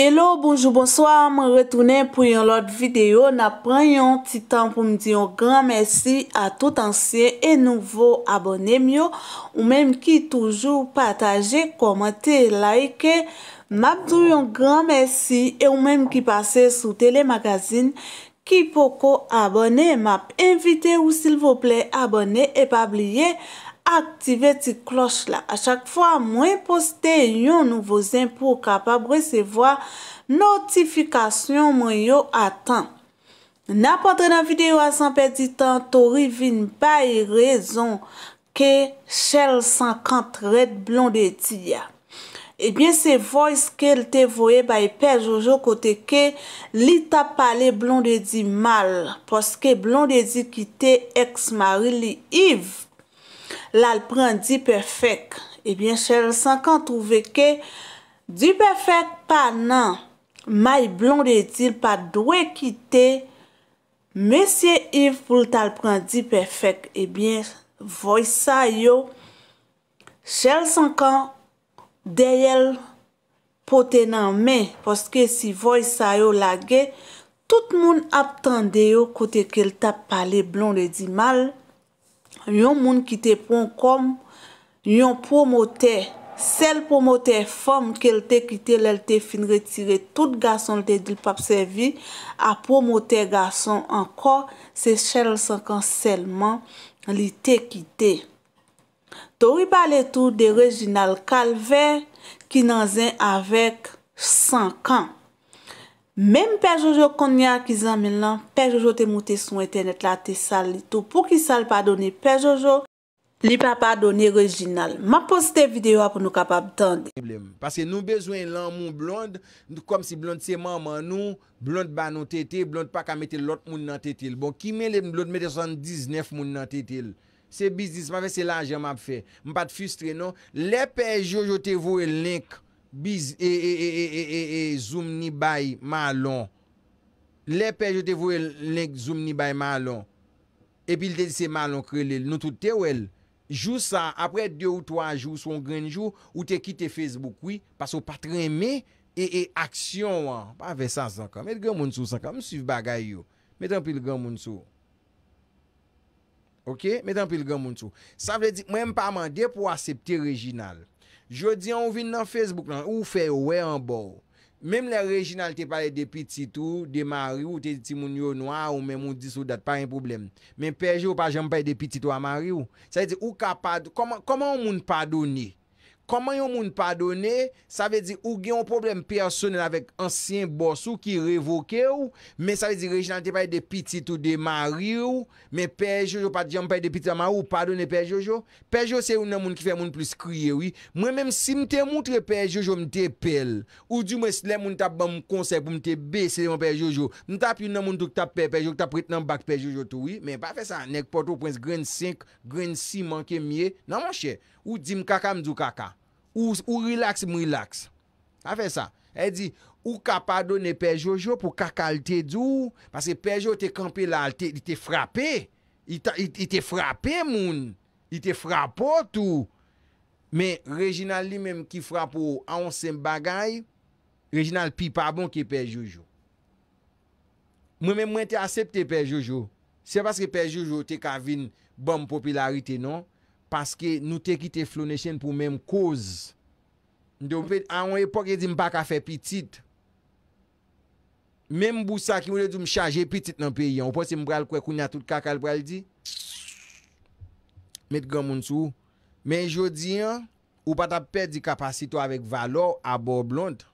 Hello, bonjou, bonsoi, mwen retounen pou yon lot videyo. Na pran yon titan pou mdi yon gran mersi a tout ansyen e nouvo abonem yo. Ou menm ki toujou pataje, komente, laike. Map dwi yon gran mersi e ou menm ki pase sou telemagazin ki poko abonem. Map invite ou sil vople abonem e pabliye. aktive ti kloch la. A chak fwa mwen poste yon nouvo zin pou kapab rese vwa notifikasyon mwen yo atan. Na patre nan videyo a san pe di tan, to rivin bay rezon ke chel 50 red blon de di ya. Ebyen se voys ke lte voye bay pe jojo kote ke li ta pale blon de di mal poske blon de di kite ex mari li yiv. l alprandi pefek. Ebyen, chèl 50 ouveke, di pefek pa nan, may blon de dil pa dwe kite, mesye if pou l talprandi pefek, ebyen, voy sa yo, chèl 50, dey el potenan me, poske si voy sa yo lage, tout moun aptande yo kote ke l tap pale blon de di mal, Yon moun ki te pon kom, yon pwomote, sel pwomote fom ke lte kite lal te fin retire tout gason lte dil pap sevi a pwomote gason anko se chen l sankan selman li te kite. Tori baletou de Reginald Calvert ki nanzen avek sankan. Mem Pe Jojo kon nye akizan men lan, Pe Jojo te mwote sou eten et la te sal li tou pou ki sal pa doni Pe Jojo li pa pa doni rejinal. Ma poste videyo apon nou kapab tande. Pase nou bezwen lan moun blonde, kom si blonde se maman nou, blonde ba nou tete, blonde pa ka metel lot moun nan tetel. Bon, ki men le blonde metel son 19 moun nan tetel. Se bizis, ma ve se lan jema ap fe. Mpa te fustre nou. Le Pe Jojo te vowe lenk. Biz e e e e e e e zoom ni bay malon. Lè pe jote vwe lèk zoom ni bay malon. E pi lte lise malon krele. Nou toute te wèl. Jou sa apre de ou to a jou, sou an gren jou. Ou te kite Facebook, oui. Pas ou pa treme e e aksyon wè. Pa ve sa sankan. Met gen moun sou sankan. Mou suiv bagay yo. Met an pil gen moun sou. Ok? Met an pil gen moun sou. Sa vwe dik mwen mpa mande pou asepte rejinal. Jodi an ou vin nan Facebook lan, ou fe wey an bor. Mem le rejinal te pale depi titou, de mari ou te di ti moun yo noa ou men moun di sou dat pa yon problem. Men peje ou pa jem pale depi titou a mari ou. Sa yoti ou ka padou, koman moun padou niye? Koman yon moun padone, sa vezi ou gen yon problem personel avèk ansyen boss ou ki revoke ou, men sa vezi rejnan te paye depiti tou demari ou, men pe Jojo pati jan paye depiti amman ou padone pe Jojo. Pe Jojo se yon nan moun ki fè moun plus kriye ou. Mwen menm si mte moutre pe Jojo mte pel, ou di mwen sle moun tap ban moun konsek pou mte besel yon pe Jojo, mwen tap yon nan moun tou tap pe Jojo, tap prit nan bak pe Jojo tou ou, men pa fè sa, nek poto pwens gren 5, gren 6 manke mye, nan mwen chè, ou di m kaka mdou kaka. Ou rilaks, m rilaks. A fe sa. E di, ou ka padone Pe Jojo pou kakal te djou. Pase Pe Jojo te kampe lal, te frape. I te frape moun. I te frapo tou. Me Reginald li menm ki frapo anse m bagay. Reginald pi pabon ki Pe Jojo. Mwen menm mwen te asepte Pe Jojo. Se paske Pe Jojo te kavine bom popularite non. Paske nou te ki te flou ne chen pou menm koz. Nde ou pet, anwen epok ye di mba ka fe pitit. Menm mbousa ki mwene di mchaje pitit nan pe yon. Ou pot se mbral kwe kounya tout kakal pral di. Met gaman sou. Men jodi yon, ou pata pet di kapasito avek valo abo blont.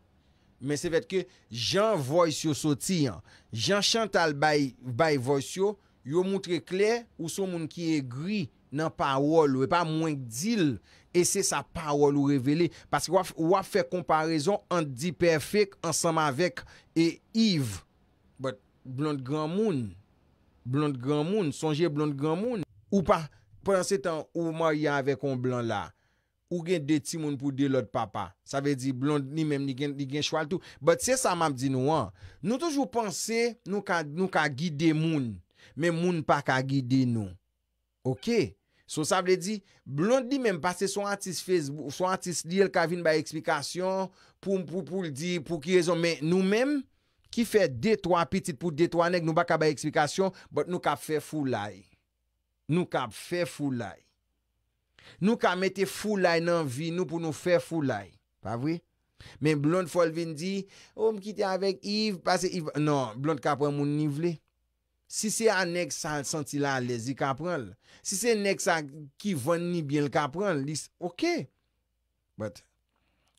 Men se vet ke jan voysyo soti yon. Jan chantal bay voysyo. Yo moutre kler ou sou moun ki e gri. nan pawol, we pa mwenk dil e se sa pawol ou revele paske wap fe komparazon an di perfek ansam avek e Yves blon de gran moun blon de gran moun, sonje blon de gran moun ou pa pense tan ou mwa ya avek on blon la ou gen deti moun pou de lot papa sa ve di blon ni menm ni gen chwal tou but se sa mam di nou an nou toujou pense nou ka gide moun men moun pa ka gide nou Ok, so sa vle di, blond di menm pase son antis li el ka vin ba eksplikasyon pou m pou pou l di pou ki rezon menm nou menm ki fe detwa pitit pou detwa nek nou baka ba eksplikasyon but nou ka fe fulay. Nou ka fe fulay. Nou ka mette fulay nan vi nou pou nou fe fulay, pa vwe? Menm blond fol vin di, o oh, m kite avek Yves pase Yves, nan, blond ka pou m moun nivele. Si se anek sa senti la lezi ka pran, si se anek sa ki ven ni byen l ka pran, lis, okey. But,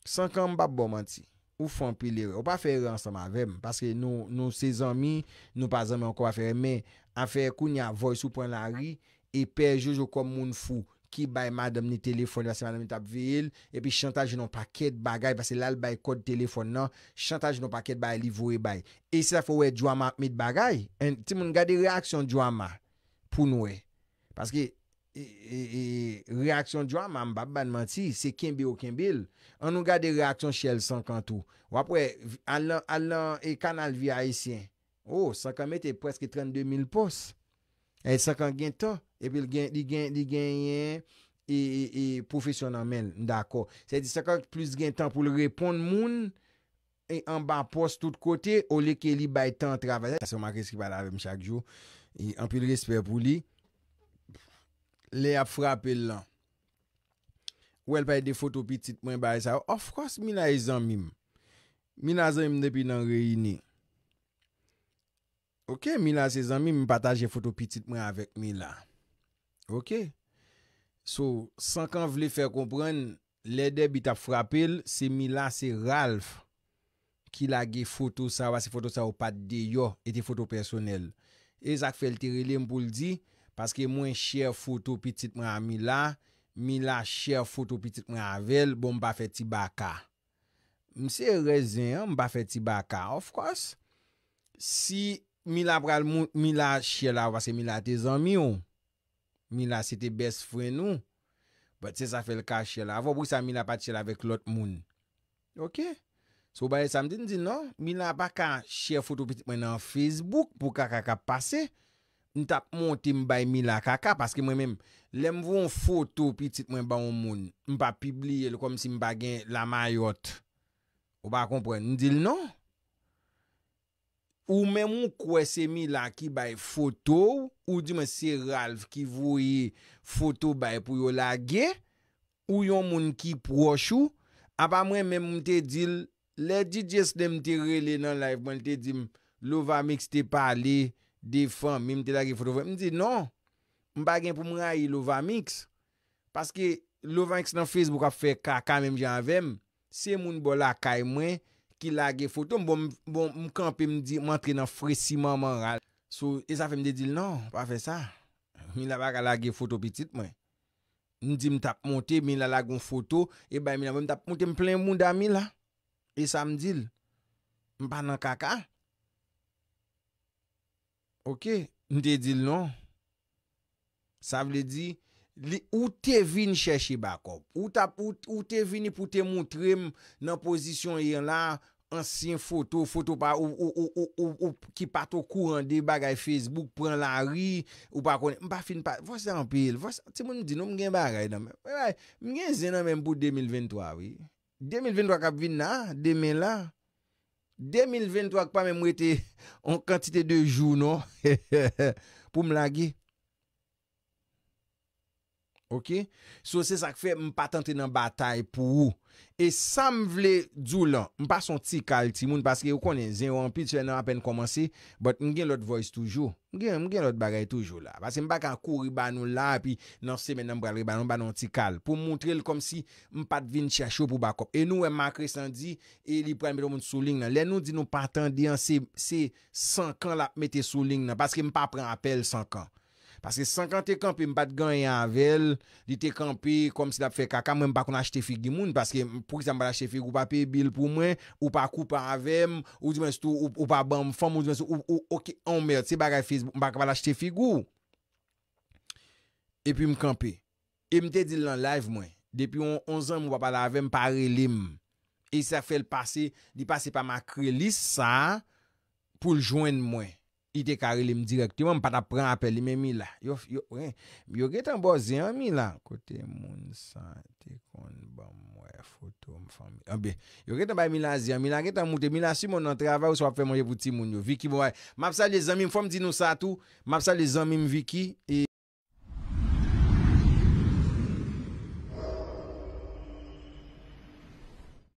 sankan mbap bom an ti, ou fan pi le re, ou pa fe re an saman vemen, paske nou se zami, nou pa zami an kon pa fe, men, an fe koun ya voy sou pon la ri, e pe jojo kon moun fou. ki bay madam ni telefon, yase madam ni tap vi il, epi chantage nou paket bagay, pase lal bay kod telefon nan, chantage nou paket bay, li vore bay. E se la fwe drama mit bagay, ti moun gade reaksyon drama, pou nou e, paske reaksyon drama, mbap ban manti, se kimbi ou kimbil, an nou gade reaksyon chel 50 ou, ou apwe, al nan e kanal vi a esyen, ou, 50 ete preske 32 mil pos, E sakan gen tan, epi li genyen, e profesyonan men, ndakor. Se di sakan plus gen tan pou le repon moun, e an ba pos tout kote, ou le ke li bay tan travazan. Se man kreski pala avem chak jou, e an pi le resper pou li. Le ap frape lan. Ou el paye de foto pitit mwen bay sa. Afras min a izan mim, min a izan mim depi nan reyini. Ok, Mila se zanmi, mi pataje foto pitit mwen avèk Mila. Ok? So, san kan vle fè kompren, ledè bit ap frapel, se Mila se Ralph ki la ge foto sa, wa se foto sa ou pat deyo, eti foto personel. E zak fè l terile m pou l di, paske mwen chè foto pitit mwen avèk Mila, Mila chè foto pitit mwen avèl, bon m pa fè ti baka. M se rezen, m pa fè ti baka. Of course, si... Mila pral moun, mila chela vase mila te zanmi ou. Mila se te bes fre nou. Bat se sa fel ka chela. Avou brisa mila pat chela vek lot moun. Ok? So ba e samdi, n di nou. Non, mila pa ka chel foto pitik mwen an Facebook pou kakaka pase. N tap monti m bay mila kaka. Paske mwen men, lem voun foto pitik mwen ba ou moun. M pa pibliye lou kom si m bagen la mayot. Ou ba kompren. N di nou nou. Ou men mwen kwe semi la ki bay foto, ou di men se Ralph ki vouye foto bay pou yo lage, ou yon moun ki proche ou, apa mwen men mwen te di, le DJs dem te rele nan live mwen te di, Lovamix te pale, defan, mi mwen te lage foto. Mwen te di, non, mwen bagen pou mwen aye Lovamix, paske Lovamix nan Facebook a fe kaka men mwen janvem, se moun bo la kay mwen, Ki lage foto mbon mkanpe bon, mdi mantre nan fre siman manral. Sou e sa fe mdi dil nan, pa fe sa. Mi la baka lage foto pitit mwen. Ndi mtape monte, mi la lage yon foto, e bay mi la ve mtape monte mplem moun da mi la. E sa mdi dil. Mpa nan kaka. Ok, mdi dil nan. Sa vle di... Ou te vin cheshi bakop, ou te vin pou te moutrem nan pozisyon yon la, ansin foto, foto pa, ou ki pato kou rande bagay Facebook, pran la ri, ou pa konen, mpa fin pa, vwa se anpil, vwa se anpil, ti moun di nou mgen bagay nanmen. Ok, so se sak fe m pa tante nan batay pou ou E sa m vle djou lan, m pa son ti kal ti moun Paske yo konen zin wampi, tse nan apen komanse But m gen lout voice toujou, m gen lout bagay toujou la Paske m bakan kou riban nou la, pi nan se men nan m bral riban nou M banon ti kal, pou m montre l kom si m pa devin chacho pou bakop E nou wè e ma kresan di, e li pran bedon moun sou ling nan Le nou di nou patan di an se sankan la p mette sou ling nan Paske m pa pran apel sankan Paske 50 ekampi m pa te ganyan avel, di te ekampi kom se la pe fè kaka mwen pa kon a chete fig di moun. Paske pou ki sa m pa la chete fig ou pa pe bil pou mwen, ou pa koupa avèm, ou di mwen stou, ou pa bam fòm, ou di mwen stou, ou ok, on mèd, se baka fè, m baka pa la chete fig ou. E pi m ekampi. E m te di lan live mwen. Depi 11 an m wap pa la avèm pari lèm. E sa fèl pase, di pase pa ma krelis sa pou jwen mwen. I te kare li m direk. Ti mwen pata pran apel li men mi la. Yo getan bo zi an mi la. Kote moun sa te kon ba mwen foto m fan mi. A be. Yo getan bay mi la zi an mi la. Getan moute mi la si moun an tre avay ou so ap fe mwen ye bouti moun yo. Viki bon, mwen. Map sa li zan mim fom dinousa tou. Map sa li zan mim viki.